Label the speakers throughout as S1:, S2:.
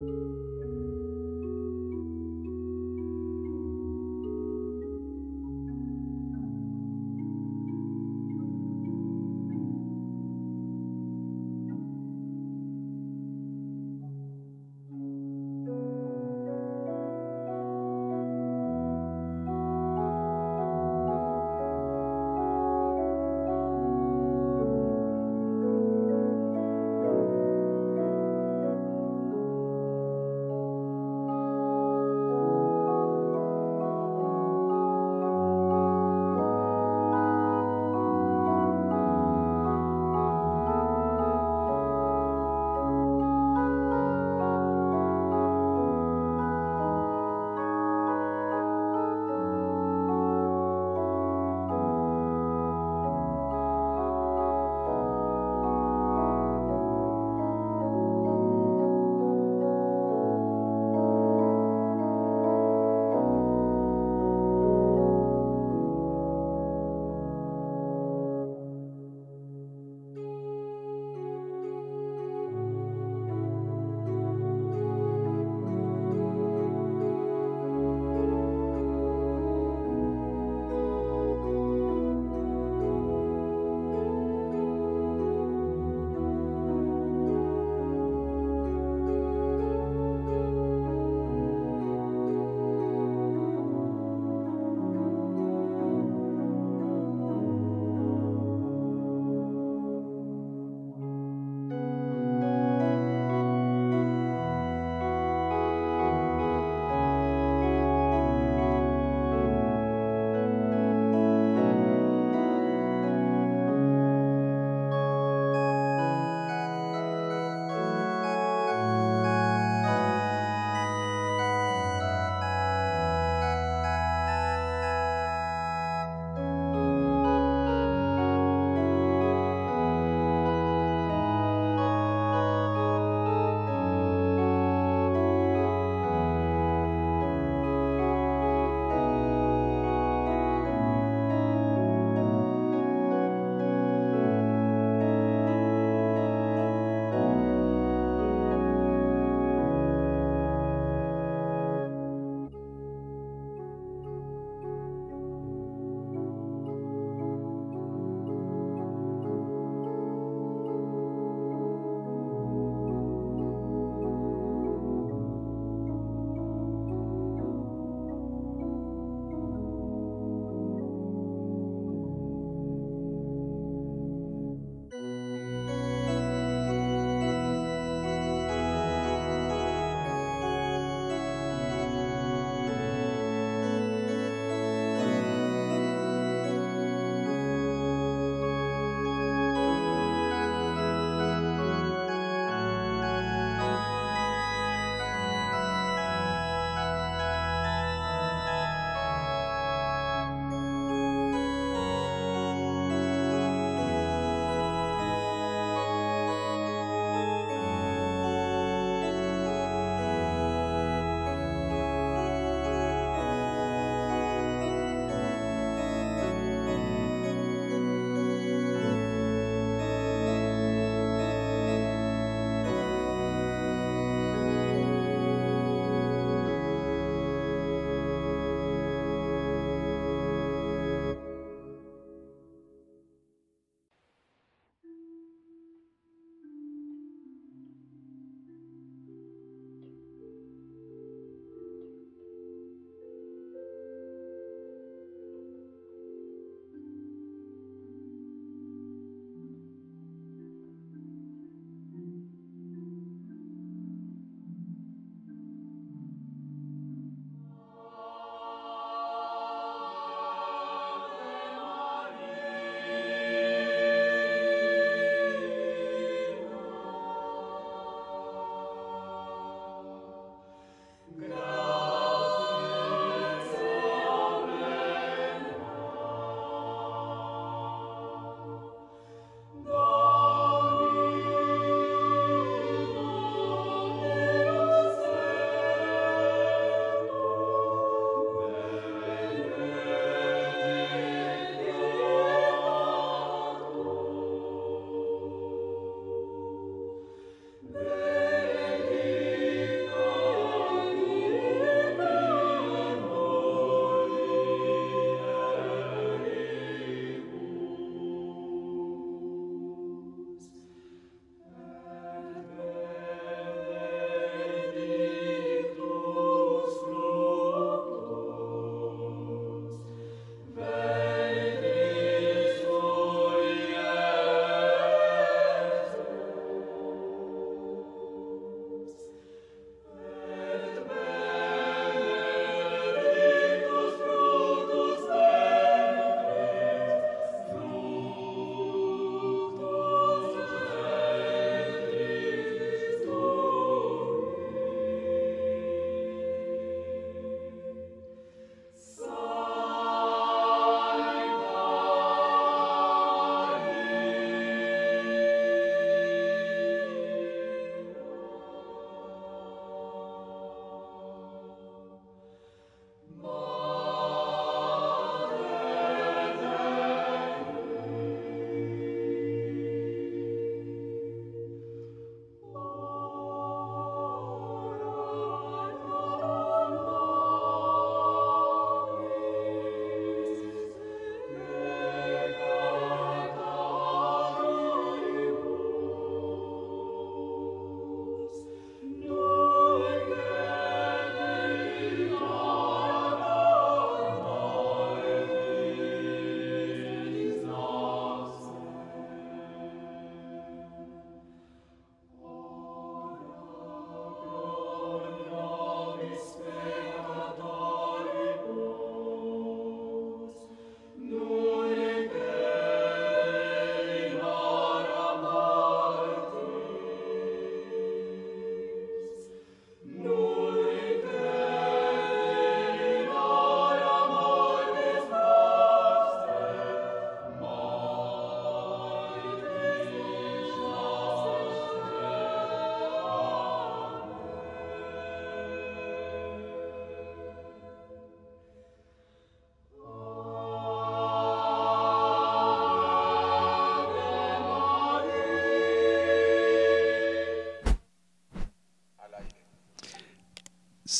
S1: thank you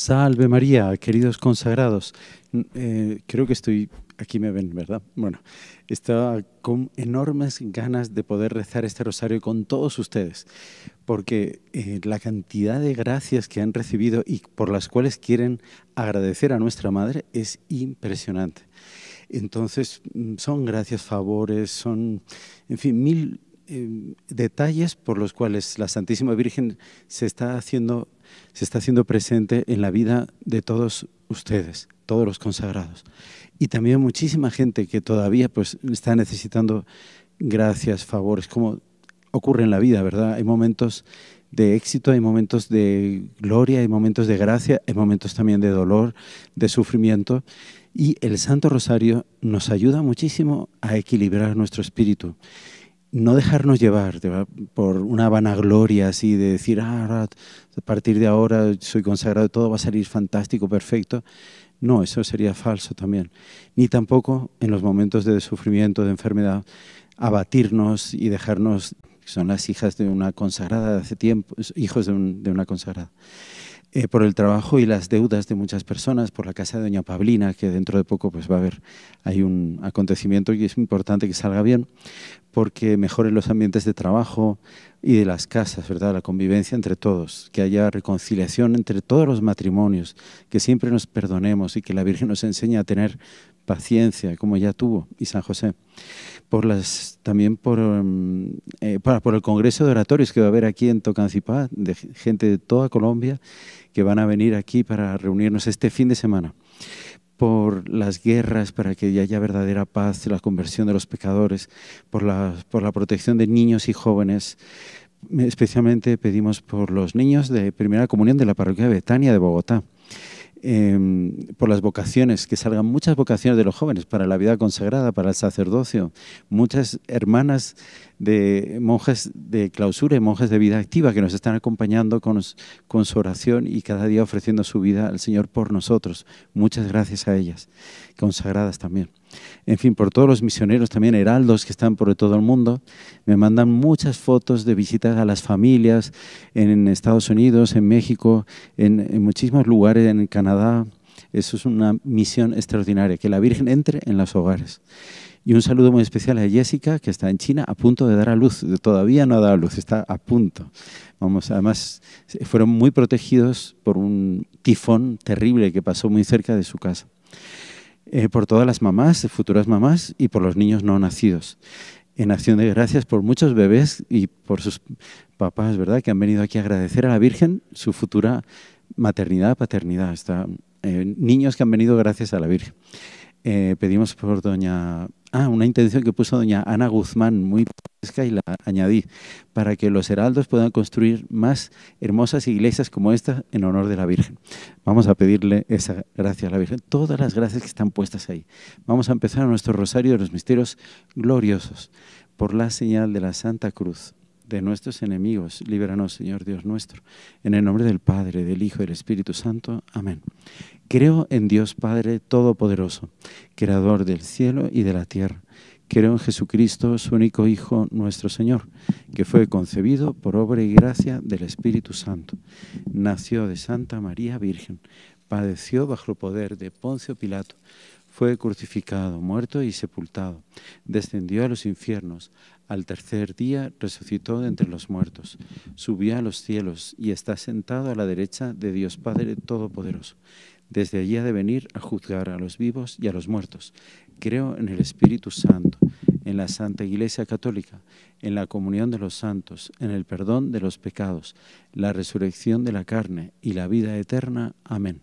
S2: Salve María, queridos consagrados. Eh, creo que estoy, aquí me ven, ¿verdad? Bueno, estaba con enormes ganas de poder rezar este rosario con todos ustedes, porque eh, la cantidad de gracias que han recibido y por las cuales quieren agradecer a nuestra Madre es impresionante. Entonces, mm, son gracias, favores, son, en fin, mil eh, detalles por los cuales la Santísima Virgen se está haciendo se está haciendo presente en la vida de todos ustedes, todos los consagrados. Y también muchísima gente que todavía pues, está necesitando gracias, favores, como ocurre en la vida, ¿verdad? Hay momentos de éxito, hay momentos de gloria, hay momentos de gracia, hay momentos también de dolor, de sufrimiento. Y el Santo Rosario nos ayuda muchísimo a equilibrar nuestro espíritu no dejarnos llevar por una vanagloria así de decir, ah, a partir de ahora soy consagrado, todo va a salir fantástico, perfecto. No, eso sería falso también. Ni tampoco en los momentos de sufrimiento, de enfermedad, abatirnos y dejarnos, son las hijas de una consagrada de hace tiempo, hijos de, una consagrada. Eh, por el trabajo y las deudas de muchas personas, por la casa de Doña Pablina, que dentro de poco pues, va a haber hay un acontecimiento y es importante que salga bien, porque mejoren los ambientes de trabajo y de las casas, ¿verdad? La convivencia entre todos, que haya reconciliación entre todos los matrimonios, que siempre nos perdonemos y que la Virgen nos enseñe a tener paciencia, como ya tuvo y San José. también por, mm, eh, por el Congreso de Oratorios que va a haber aquí en Tocancipá, de gente de toda Colombia que van a venir aquí para reunirnos este fin de semana por las guerras, para que haya verdadera paz, la conversión de los pecadores, por la, por la protección de niños y jóvenes. Especialmente pedimos por los niños de primera comunión de la parroquia de Betania de Bogotá. Em, por las vocaciones, que salgan muchas vocaciones de los jóvenes para la vida consagrada, para el sacerdocio, muchas hermanas de monjes de clausura y monjes de vida activa que nos están acompañando con, con su oración y cada día ofreciendo su vida al Señor por nosotros. Muchas gracias a ellas, consagradas también en fin, por todos los misioneros también, heraldos que están por todo el mundo. Me mandan muchas fotos de visitas a las familias en Estados Unidos, en México, en, muchísimos lugares, en Canadá. Eso es una misión extraordinaria, que la Virgen entre en los hogares. Y un saludo muy especial a Jessica, que está en China a punto de dar a luz. Todavía no ha dado a luz, está a punto. Vamos, además eh, fueron muy protegidos por un tifón terrible que pasó muy cerca de su casa. Eh, por todas las mamás, futuras mamás, y por los niños no nacidos. En acción de gracias por muchos bebés y por sus papás, ¿verdad?, que han venido aquí a agradecer a la Virgen su futura maternidad, paternidad. Eh, niños que han venido gracias a la Virgen. Eh, pedimos por doña Ah, una intención que puso doña Ana Guzmán, muy fresca y la añadí, para que los heraldos puedan construir más hermosas iglesias como esta en honor de la Virgen. Vamos a pedirle esa gracia a la Virgen, todas las gracias que están puestas ahí. Vamos a empezar nuestro rosario de los misterios gloriosos por la señal de la Santa Cruz de nuestros enemigos. Líbranos, Señor Dios nuestro. En el nombre del Padre, del Hijo y del Espíritu Santo. Amén. Creo en Dios Padre Todopoderoso, Creador del cielo y de la tierra. Creo en Jesucristo, su único Hijo, nuestro Señor, que fue concebido por obra y gracia del Espíritu Santo. Nació de Santa María Virgen, padeció bajo el poder de Poncio Pilato fue crucificado, muerto y sepultado, descendió a los infiernos, al tercer día resucitó de entre los muertos, subió a los cielos y está sentado a la derecha de Dios Padre Todopoderoso. Desde allí ha de venir a juzgar a los vivos y a los muertos. Creo en el Espíritu Santo, en la Santa Iglesia Católica, en la comunión de los santos, en el perdón de los pecados, la resurrección de la carne y la vida eterna. Amén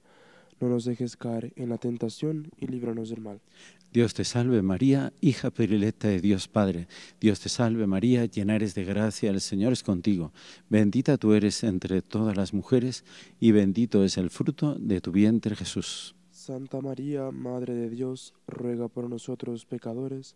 S3: no nos dejes caer en la tentación y líbranos
S2: del mal. Dios te salve María, hija perileta de Dios Padre. Dios te salve María, llena eres de gracia, el Señor es contigo. Bendita tú eres entre todas las mujeres y bendito es el fruto de tu vientre Jesús.
S3: Santa María, Madre de Dios, ruega por nosotros pecadores,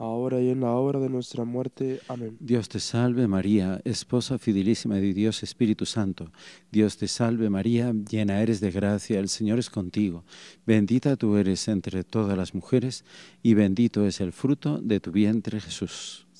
S3: ahora y en la hora de nuestra muerte. Amén.
S2: Dios te salve María, esposa fidelísima de Dios Espíritu Santo. Dios te salve María, llena eres de gracia, el Señor es contigo. Bendita tú eres entre todas las mujeres y bendito es el fruto de tu vientre Jesús.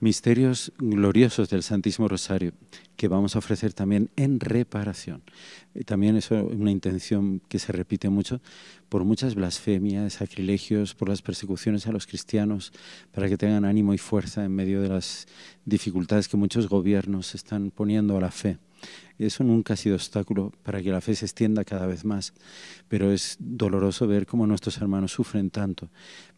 S2: misterios gloriosos del Santísimo Rosario que vamos a ofrecer también en reparación. También es una intención que se repite mucho por muchas blasfemias, sacrilegios, por las persecuciones a los cristianos, para que tengan ánimo y fuerza en medio de las dificultades que muchos gobiernos están poniendo a la fe. Eso nunca ha sido obstáculo para que la fe se extienda cada vez más, pero es doloroso ver cómo nuestros hermanos sufren tanto.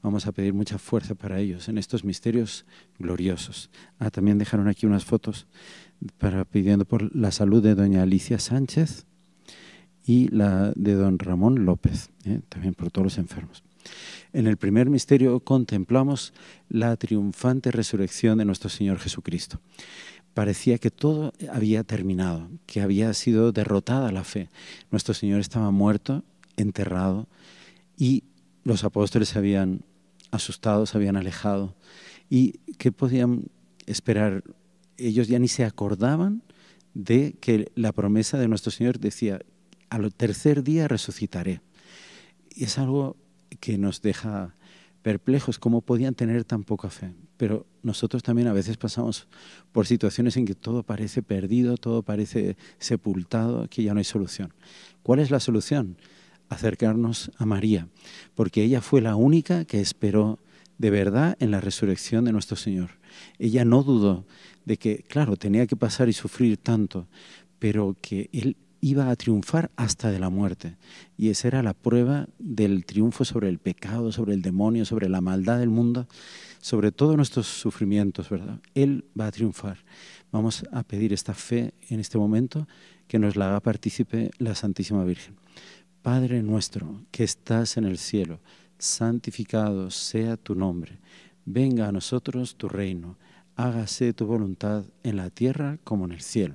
S2: Vamos a pedir mucha fuerza para ellos en estos misterios gloriosos. Ah, también dejaron aquí unas fotos para pidiendo por la salud de doña Alicia Sánchez y la de don Ramón López, ¿eh? también por todos los enfermos. En el primer misterio contemplamos la triunfante resurrección de nuestro Señor Jesucristo parecía que todo había terminado, que había sido derrotada la fe. Nuestro Señor estaba muerto, enterrado, y los apóstoles se habían asustado, se habían alejado. ¿Y qué podían esperar? Ellos ya ni se acordaban de que la promesa de nuestro Señor decía, al tercer día resucitaré. Y es algo que nos deja perplejos cómo podían tener tan poca fe. Pero nosotros también a veces pasamos por situaciones en que todo parece perdido, todo parece sepultado, que ya no hay solución. ¿Cuál es la solución? Acercarnos a María, porque ella fue la única que esperó de verdad en la resurrección de nuestro Señor. Ella no dudó de que, claro, tenía que pasar y sufrir tanto, pero que Él iba a triunfar hasta de la muerte. Y esa era la prueba del triunfo sobre el pecado, sobre el demonio, sobre la maldad del mundo, sobre todos nuestros sufrimientos, ¿verdad? Él va a triunfar. Vamos a pedir esta fe en este momento que nos la haga partícipe la Santísima Virgen. Padre nuestro que estás en el cielo, santificado sea tu nombre. Venga a nosotros tu reino. Hágase tu voluntad en la tierra como en el cielo.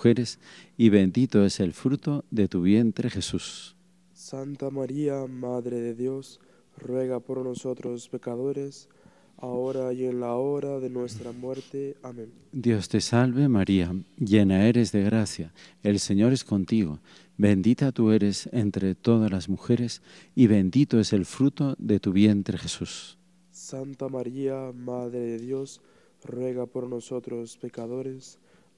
S2: y bendito es el fruto de tu vientre, Jesús.
S3: Santa María, Madre de Dios, ruega por nosotros pecadores, ahora y en la hora de nuestra muerte. Amén.
S2: Dios te salve María, llena eres de gracia, el Señor es contigo, bendita tú eres entre todas las mujeres, y bendito es el fruto de tu vientre Jesús.
S3: Santa María, Madre de Dios, ruega por nosotros pecadores,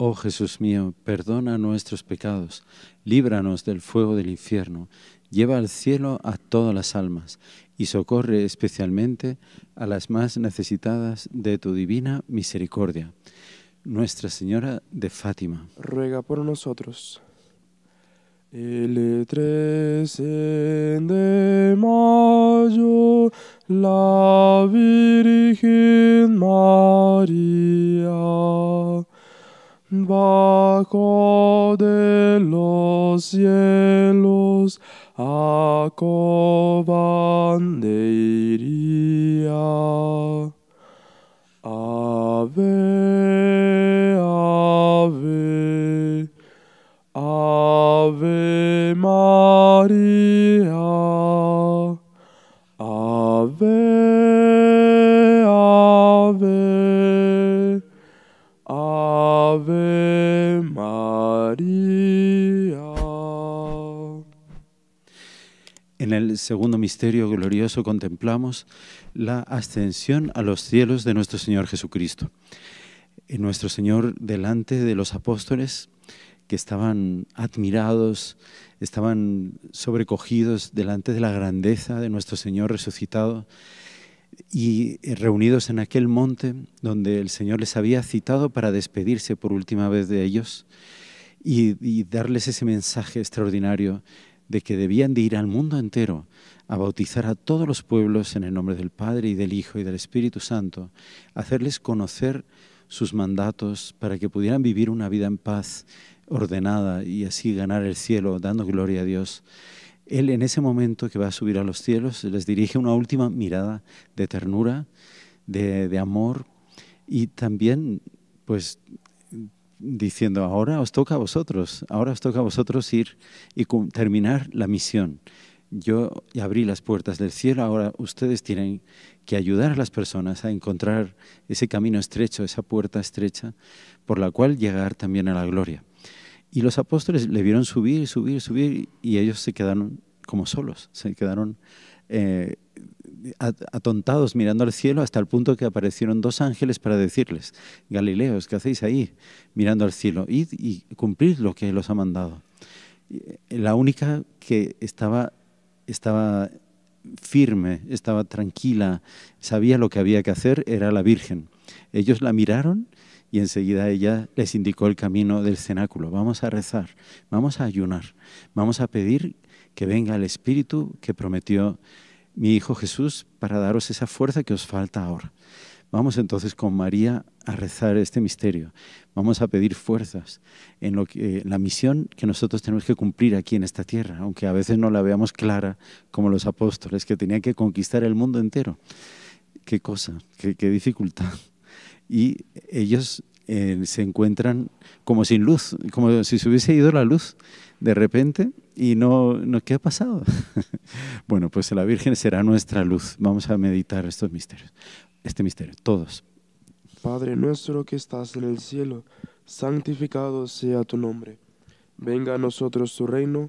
S2: Oh Jesús mío, perdona nuestros pecados, líbranos del fuego del infierno, lleva al cielo a todas las almas y socorre especialmente a las más necesitadas de tu divina misericordia. Nuestra Señora de Fátima.
S3: Ruega por nosotros. El 13 la Virgen María bajo de los cielos acobandería. Ave, ave, ave María.
S2: el segundo misterio glorioso contemplamos la ascensión a los cielos de nuestro Señor Jesucristo. Nuestro Señor delante de los apóstoles que estaban admirados, estaban sobrecogidos delante de la grandeza de nuestro Señor resucitado y reunidos en aquel monte donde el Señor les había citado para despedirse por última vez de ellos y darles ese mensaje extraordinario de que debían de ir al mundo entero a bautizar a todos los pueblos en el nombre del Padre y del Hijo y del Espíritu Santo, hacerles conocer sus mandatos para que pudieran vivir una vida en paz, ordenada y así ganar el cielo, dando gloria a Dios. Él en ese momento que va a subir a los cielos les dirige una última mirada de ternura, de, de amor y también pues diciendo, ahora os toca a vosotros, ahora os toca a vosotros ir y terminar la misión. Yo abrí las puertas del cielo, ahora ustedes tienen que ayudar a las personas a encontrar ese camino estrecho, esa puerta estrecha, por la cual llegar también a la gloria. Y los apóstoles le vieron subir, subir, subir, y ellos se quedaron como solos, se quedaron eh, atontados mirando al cielo hasta el punto que aparecieron dos ángeles para decirles, Galileos, ¿qué hacéis ahí mirando al cielo? Id y cumplid lo que los ha mandado. Eh, la única que estaba, estaba firme, estaba tranquila, sabía lo que había que hacer, era la Virgen. Ellos la miraron y enseguida ella les indicó el camino del cenáculo. Vamos a rezar, vamos a ayunar, vamos a pedir que venga el Espíritu que prometió mi Hijo Jesús para daros esa fuerza que os falta ahora. Vamos entonces con María a rezar este misterio. Vamos a pedir fuerzas en lo que, eh, la misión que nosotros tenemos que cumplir aquí en esta tierra, aunque a veces no la veamos clara como los apóstoles, que tenían que conquistar el mundo entero. Qué cosa, qué, qué dificultad. Y ellos eh, se encuentran como sin luz, como si se hubiese ido la luz de repente y no, no ¿qué ha pasado? bueno, pues la Virgen será nuestra luz. Vamos a meditar estos misterios, este misterio, todos.
S3: Padre nuestro que estás en el cielo, santificado sea tu nombre. Venga a nosotros tu reino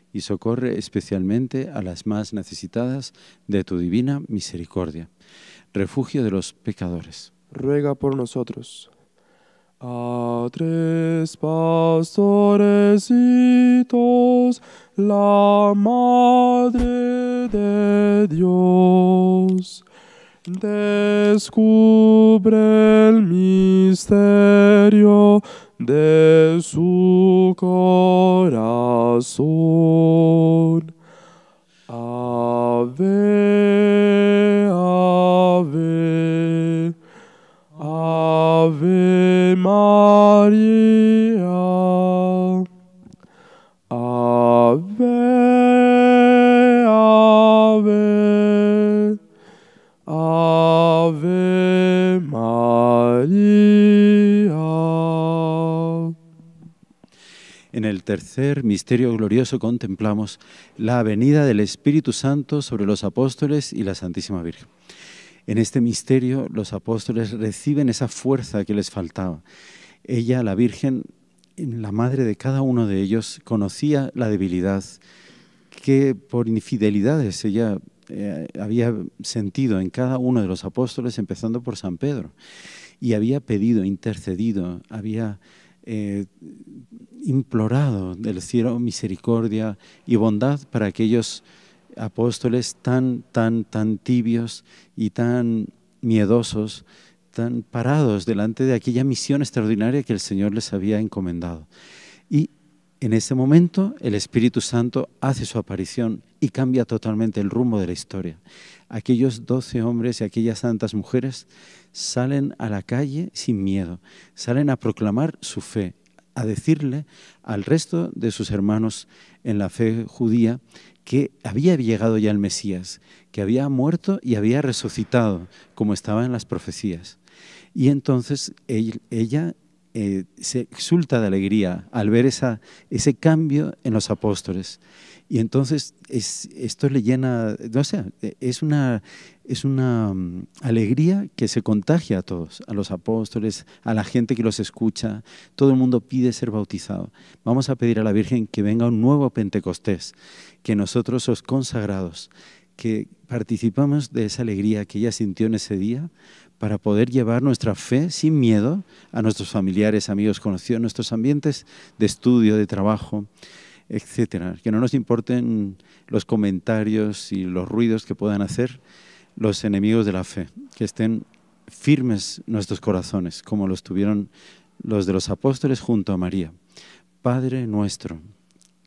S2: y socorre especialmente a las más necesitadas de tu divina misericordia. Refugio de los pecadores.
S3: Ruega por nosotros. A tres pastorecitos, la Madre de Dios descubre el misterio de su corazón.
S1: Ave, ave, ave María.
S2: En el tercer misterio glorioso contemplamos la venida del Espíritu Santo sobre los apóstoles y la Santísima Virgen. En este misterio los apóstoles reciben esa fuerza que les faltaba. Ella, la Virgen, la madre de cada uno de ellos, conocía la debilidad que por infidelidades ella eh, había sentido en cada uno de los apóstoles, empezando por San Pedro. Y había pedido, intercedido, había eh, implorado del cielo misericordia y bondad para aquellos apóstoles tan, tan, tan tibios y tan miedosos, tan parados delante de aquella misión extraordinaria que el Señor les había encomendado. Y en ese momento el Espíritu Santo hace su aparición y cambia totalmente el rumbo de la historia. Aquellos doce hombres y aquellas santas mujeres salen a la calle sin miedo, salen a proclamar su fe, a decirle al resto de sus hermanos en la fe judía que había llegado ya el Mesías, que había muerto y había resucitado, como estaba en las profecías. Y entonces ella eh, se exulta de alegría al ver esa, ese cambio en los apóstoles. Y entonces esto le llena, no sé, es una, es una mm, alegría que se contagia a todos, a los apóstoles, a la gente que los escucha. Todo el mundo pide ser bautizado. Vamos a pedir a la Virgen que venga un nuevo Pentecostés, que nosotros los consagrados que participamos de esa alegría que ella sintió en ese día para poder llevar nuestra fe sin miedo a nuestros familiares, amigos, conocidos, nuestros ambientes de estudio, de trabajo, etcétera. Que no nos importen los comentarios y los ruidos que puedan hacer los enemigos de la fe, que estén firmes nuestros corazones, como los tuvieron los de los apóstoles junto a María. Padre nuestro,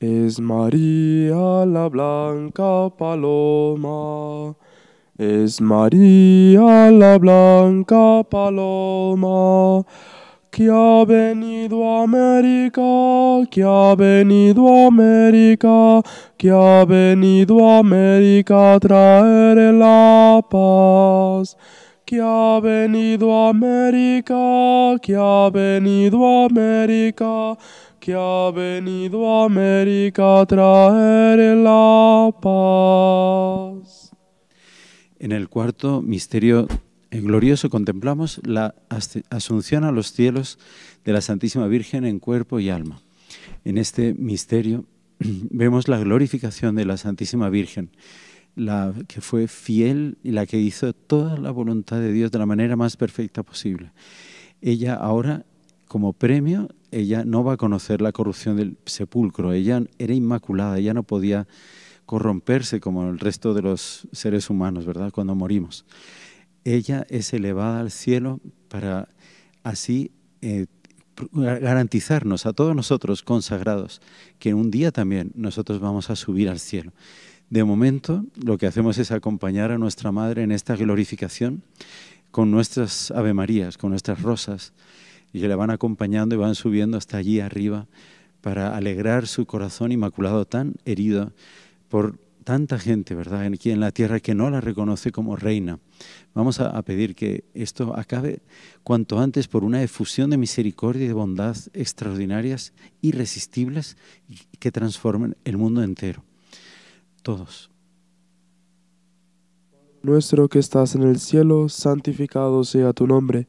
S2: Es
S3: María la blanca paloma. Es María la blanca paloma que ha venido a América, que ha venido a América, que ha venido a América a traer la paz. Que ha venido a América, que ha venido a América, que ha venido a América a traer la paz.
S2: En el cuarto misterio glorioso contemplamos la asunción a los cielos de la Santísima Virgen en cuerpo y alma. En este misterio vemos la glorificación de la Santísima Virgen, la que fue fiel y la que hizo toda la voluntad de Dios de la manera más perfecta posible. Ella ahora, como premio, ella no va a conocer la corrupción del sepulcro, ella era inmaculada, ella no podía corromperse como el resto de los seres humanos, ¿verdad? Cuando morimos. Ella es elevada al cielo para así eh, garantizarnos a todos nosotros consagrados que un día también nosotros vamos a subir al cielo. De momento lo que hacemos es acompañar a nuestra Madre en esta glorificación con nuestras Ave Marías, con nuestras rosas, y que van acompañando y van subiendo hasta allí arriba para alegrar su corazón inmaculado tan herido por tanta gente, ¿verdad?, aquí en la tierra que no la reconoce como reina. Vamos a, a, pedir que esto acabe cuanto antes por una efusión de misericordia y de bondad extraordinarias, irresistibles, que transformen el mundo entero. Todos.
S3: Nuestro que estás en el cielo, santificado sea tu nombre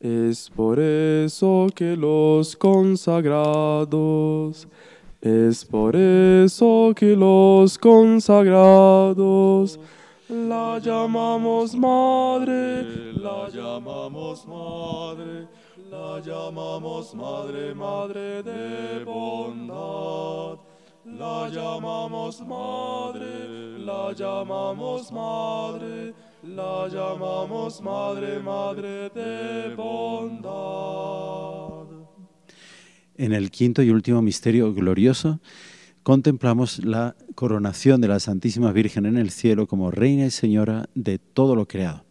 S2: Es por
S3: eso que los consagrados, es por eso que los consagrados la llamamos madre, la
S1: llamamos madre, la llamamos madre, madre de bondad. La llamamos madre, la llamamos madre la llamamos Madre, Madre de Bondad.
S2: En el quinto y último misterio glorioso, contemplamos la coronación de la Santísima Virgen en el cielo como Reina y Señora de todo lo creado.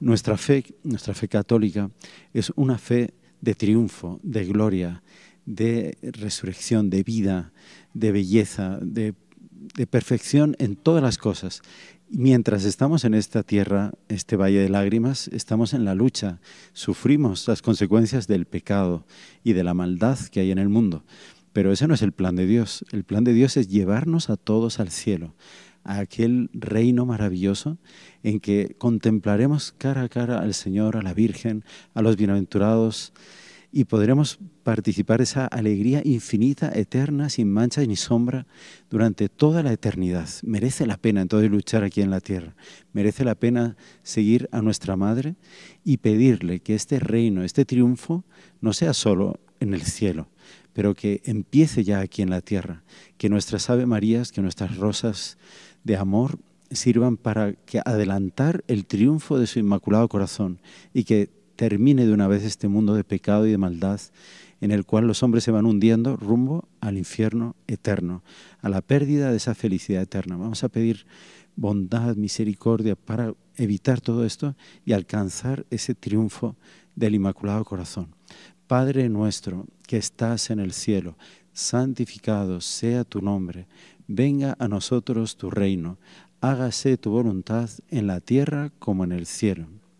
S2: Nuestra fe, nuestra fe católica es una fe de triunfo, de gloria, de resurrección, de vida, de belleza, de, de perfección en todas las cosas. Mientras estamos en esta tierra, este valle de lágrimas, estamos en la lucha, sufrimos las consecuencias del pecado y de la maldad que hay en el mundo. Pero ese no es el plan de Dios. El plan de Dios es llevarnos a todos al cielo, a aquel reino maravilloso en que contemplaremos cara a cara al Señor, a la Virgen, a los bienaventurados y podremos participar de esa alegría infinita, eterna, sin mancha ni sombra, durante toda la eternidad. Merece la pena entonces luchar aquí en la tierra, merece la pena seguir a nuestra Madre y pedirle que este reino, este triunfo, no sea solo en el cielo, pero que empiece ya aquí en la tierra, que nuestras Ave Marías, que nuestras rosas de amor sirvan para que adelantar el triunfo de su Inmaculado Corazón y que termine de una vez este mundo de pecado y de maldad en el cual los hombres se van hundiendo rumbo al infierno eterno, a la pérdida de esa felicidad eterna. Vamos a pedir bondad, misericordia para evitar todo esto y alcanzar ese triunfo del Inmaculado Corazón. Padre nuestro que estás en el cielo, santificado sea tu nombre, venga a nosotros tu reino, hágase tu voluntad en la tierra como en el cielo.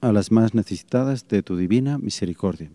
S2: a las más necesitadas de tu divina misericordia.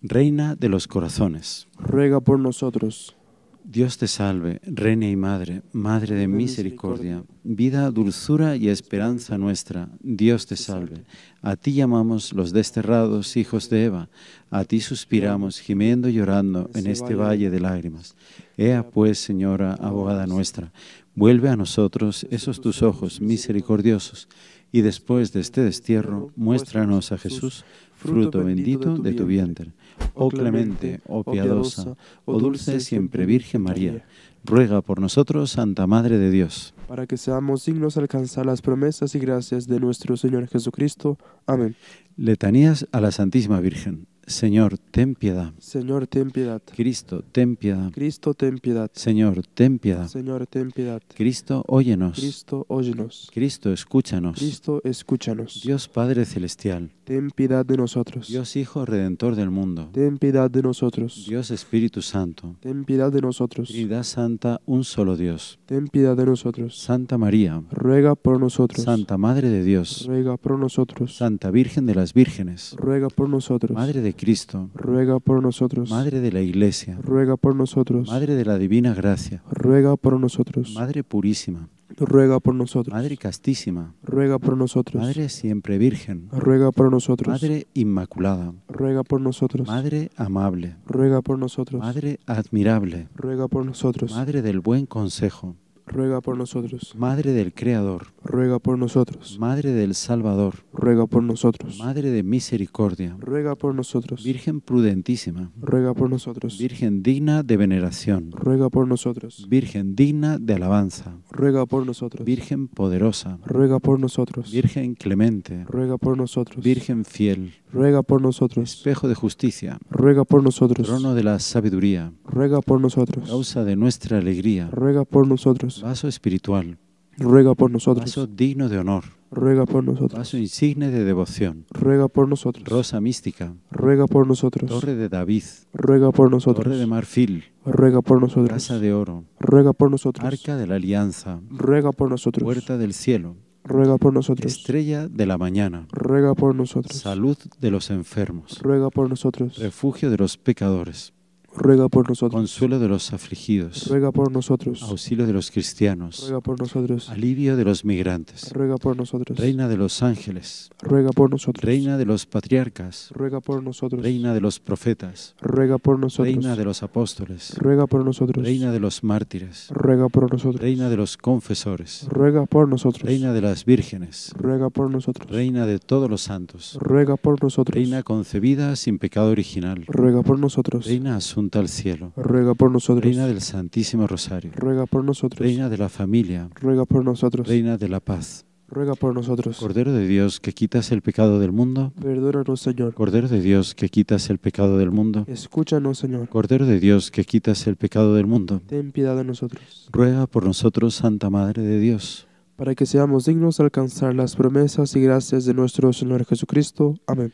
S2: Reina de los corazones, ruega por nosotros. Dios te salve, Reina y Madre, Madre de misericordia, vida, dulzura y esperanza nuestra, Dios te salve. A ti llamamos los desterrados hijos de Eva, a ti suspiramos gimiendo y llorando en este valle de lágrimas. Ea pues, Señora, abogada nuestra, vuelve a nosotros esos tus ojos misericordiosos y después de este destierro, muéstranos a Jesús, fruto bendito de tu vientre. Oh, oh clemente, oh, oh piadosa, oh, oh dulce siempre Virgen María, ruega por nosotros, Santa Madre de Dios.
S3: Para que seamos dignos de alcanzar las promesas y gracias de nuestro Señor Jesucristo.
S2: Amén. Letanías a la Santísima Virgen. Señor, ten piedad.
S3: Señor, ten piedad.
S2: Cristo, ten piedad.
S3: Cristo, ten piedad.
S2: Señor, ten piedad.
S3: Señor, ten piedad.
S2: Cristo, óyenos. Cristo,
S3: óyenos.
S2: Cristo, escúchanos. Cristo,
S3: escúchanos.
S2: Dios Padre celestial,
S3: ten piedad de nosotros. Dios
S2: Hijo redentor del mundo, ten piedad de nosotros. Dios Espíritu Santo, ten
S3: piedad de nosotros. Trinidad Santa,
S2: un solo Dios, ten
S3: piedad de nosotros.
S2: Santa María, ruega por nosotros. Santa Madre de Dios, ruega por nosotros. Santa Virgen de las Vírgenes, ruega por nosotros. Madre de Cristo, ruega por nosotros. Madre de la Iglesia,
S3: ruega por nosotros. Madre
S2: de la Divina Gracia, ruega
S3: por nosotros. Madre
S2: Purísima, ruega por nosotros. Madre castísima, ruega por nosotros. Madre siempre virgen, ruega por nosotros. Madre inmaculada,
S3: ruega por nosotros. Madre amable, ruega por nosotros. Madre
S2: admirable, ruega por nosotros. Madre del buen consejo, ruega por nosotros. Madre del Creador, ruega por nosotros. Madre del Salvador, ruega por nosotros. Madre de Misericordia, ruega por nosotros. Virgen prudentísima, ruega por nosotros. Virgen digna de veneración, ruega por nosotros. Virgen digna de alabanza, ruega por nosotros. Virgen poderosa, ruega por nosotros. Virgen clemente, ruega por nosotros. Virgen fiel, ruega por nosotros. Espejo de justicia, ruega por nosotros. Trono de la sabiduría, ruega por nosotros. Causa de nuestra alegría, ruega por nosotros vaso espiritual, ruega por nosotros. Vaso digno de honor, ruega por nosotros. Vaso insigne de devoción,
S3: ruega por nosotros.
S2: Rosa mística, ruega por nosotros. Torre de David, ruega por nosotros. Torre de marfil, ruega por nosotros. Casa de oro, ruega por nosotros. Arca de la alianza, ruega por nosotros. Puerta del cielo, ruega por nosotros. Estrella de la mañana, ruega por nosotros. Salud de los enfermos, ruega por nosotros. Refugio de los pecadores ruega por nosotros. Consuelo de los afligidos, ruega por nosotros. Auxilio de los cristianos, ruega
S3: por nosotros.
S2: Alivio de los migrantes,
S3: ruega por nosotros. Reina
S2: de los ángeles, ruega por nosotros. Reina de los patriarcas, ruega por nosotros. Reina de los profetas, ruega por nosotros. Reina de los apóstoles, ruega por nosotros. Reina de los mártires, ruega por nosotros. Reina de los confesores, ruega por nosotros. Reina de las vírgenes, ruega por nosotros. Reina de todos los santos, ruega por nosotros. Reina concebida sin pecado original, ruega por nosotros. Reina al cielo. Ruega por nosotros. Reina del Santísimo Rosario. Ruega por nosotros. Reina de la familia. Ruega por nosotros. Reina de la paz. Ruega por nosotros. Cordero de Dios, que quitas el pecado del mundo.
S3: Perdónanos, Señor.
S2: Cordero de Dios, que quitas el pecado del mundo.
S3: Escúchanos, Señor.
S2: Cordero de Dios, que quitas el pecado del mundo.
S3: Ten piedad de nosotros.
S2: Ruega por nosotros, Santa Madre de Dios.
S3: Para que seamos dignos de alcanzar las promesas y gracias de nuestro Señor
S2: Jesucristo. Amén.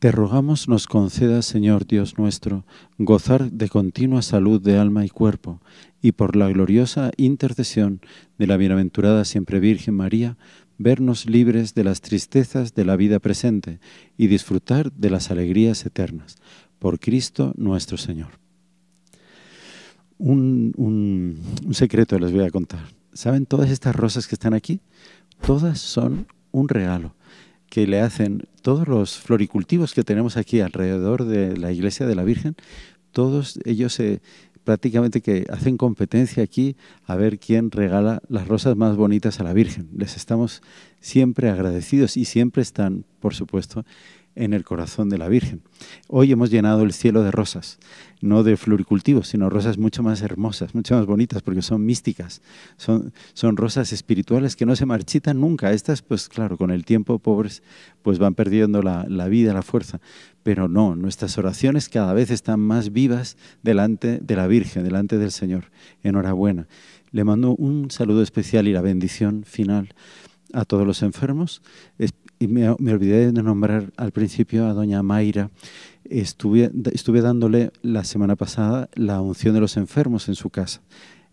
S2: Te rogamos nos conceda, Señor Dios nuestro, gozar de continua salud de alma y cuerpo, y por la gloriosa intercesión de la bienaventurada siempre Virgen María, vernos libres de las tristezas de la vida presente y disfrutar de las alegrías eternas. Por Cristo nuestro Señor. Un, un secreto les voy a contar. ¿Saben todas estas rosas que están aquí? Todas son un regalo que le hacen todos los floricultivos que tenemos aquí alrededor de la iglesia de la Virgen, todos ellos eh, prácticamente que hacen competencia aquí a ver quién regala las rosas más bonitas a la Virgen. Les estamos siempre agradecidos y siempre están, por supuesto, en el corazón de la Virgen. Hoy hemos llenado el cielo de rosas, no de floricultivos, sino rosas mucho más hermosas, mucho más bonitas, porque son místicas, son, rosas espirituales que no se marchitan nunca. Estas, pues claro, con el tiempo, pobres, pues van perdiendo la, la vida, la fuerza. Pero no, nuestras oraciones cada vez están más vivas delante de la Virgen, delante del Señor. Enhorabuena. Le mando un saludo especial y la bendición final a todos los enfermos, y me, olvidé de nombrar al principio a doña Mayra. Estuve, dándole la semana pasada la unción de los enfermos en su casa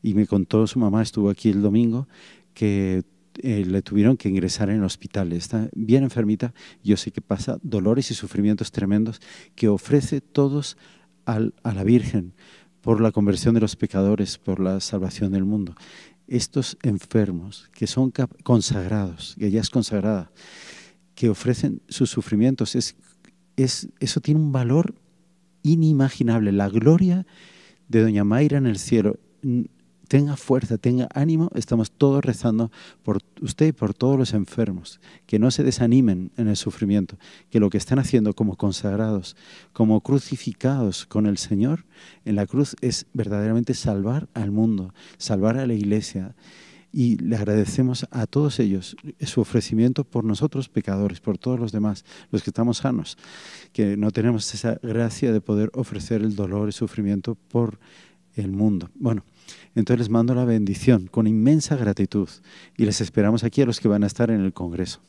S2: y me contó su mamá, estuvo aquí el domingo, que eh, le tuvieron que ingresar en el hospital. Está bien enfermita, yo sé que pasa dolores y sufrimientos tremendos que ofrece todos a la Virgen por la conversión de los pecadores, por la salvación del mundo. Estos enfermos que son consagrados, que ella es consagrada, que ofrecen sus sufrimientos. Es, es, eso tiene un valor inimaginable. La gloria de Doña Mayra en el cielo. Tenga fuerza, tenga ánimo. Estamos todos rezando por usted y por todos los enfermos. Que no se desanimen en el sufrimiento. Que lo que están haciendo como consagrados, como crucificados con el Señor en la cruz es verdaderamente salvar al mundo, salvar a la iglesia y le agradecemos a todos ellos su ofrecimiento por nosotros pecadores, por todos los demás, los que estamos sanos, que no tenemos esa gracia de poder ofrecer el dolor y sufrimiento por el mundo. Bueno, entonces les mando la bendición con inmensa gratitud y les esperamos aquí a los que van a estar en el Congreso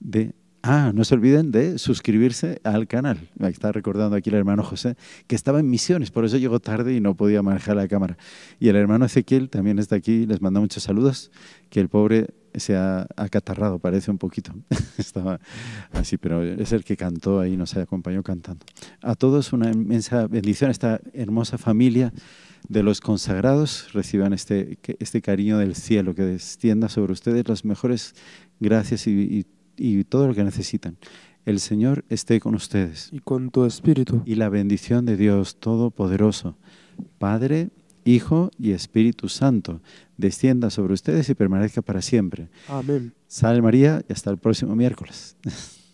S2: de Ah, no se olviden de suscribirse al canal. Me está recordando aquí el hermano José, que estaba en misiones, por eso llegó tarde y no podía manejar la cámara. Y el hermano Ezequiel también está aquí, les manda muchos saludos, que el pobre se ha acatarrado, parece un poquito. estaba así, pero es el que cantó ahí, nos acompañó cantando. A todos una inmensa bendición, esta hermosa familia de los consagrados reciban este, este cariño del cielo, que descienda sobre ustedes las mejores gracias y y todo lo que necesitan. El Señor esté con ustedes. Y con tu espíritu. Y la bendición de Dios Todopoderoso, Padre, Hijo y Espíritu Santo, descienda sobre ustedes y permanezca para siempre. Amén. Salve María y hasta el próximo miércoles.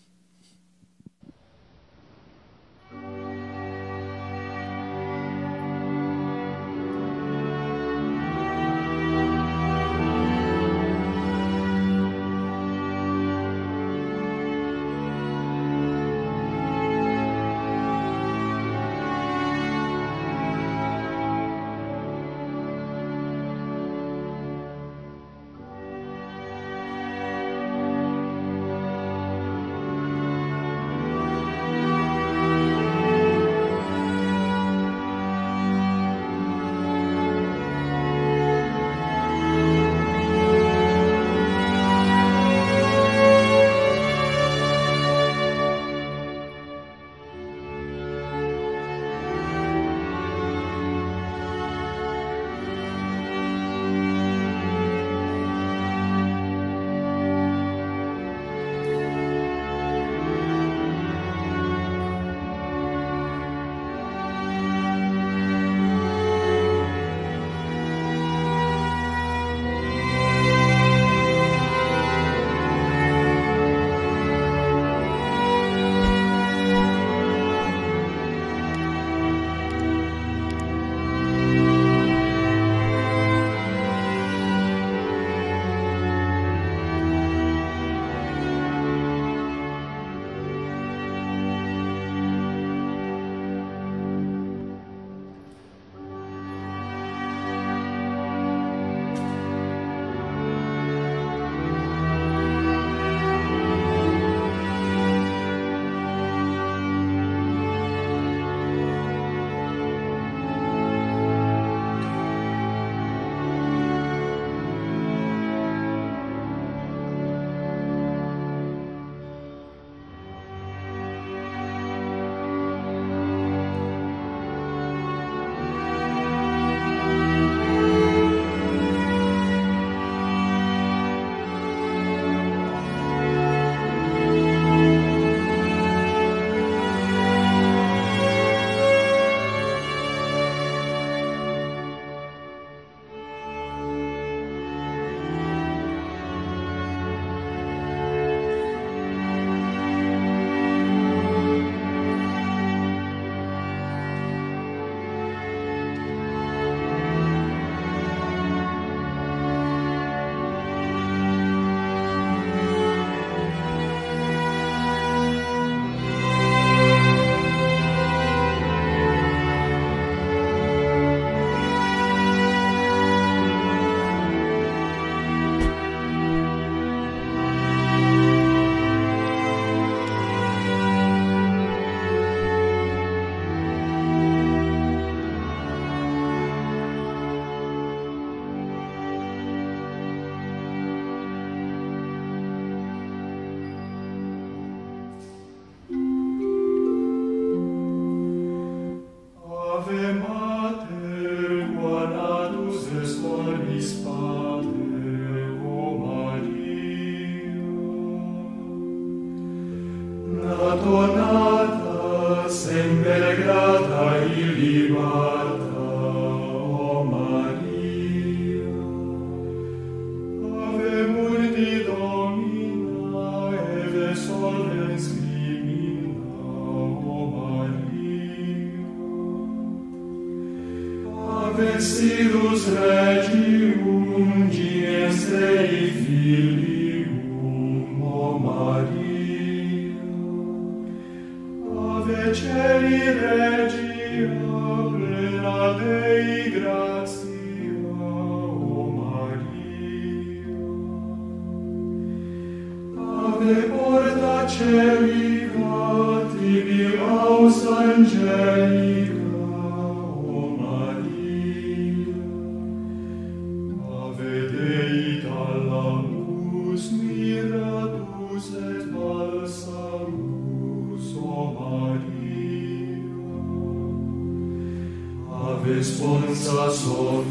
S1: pessoas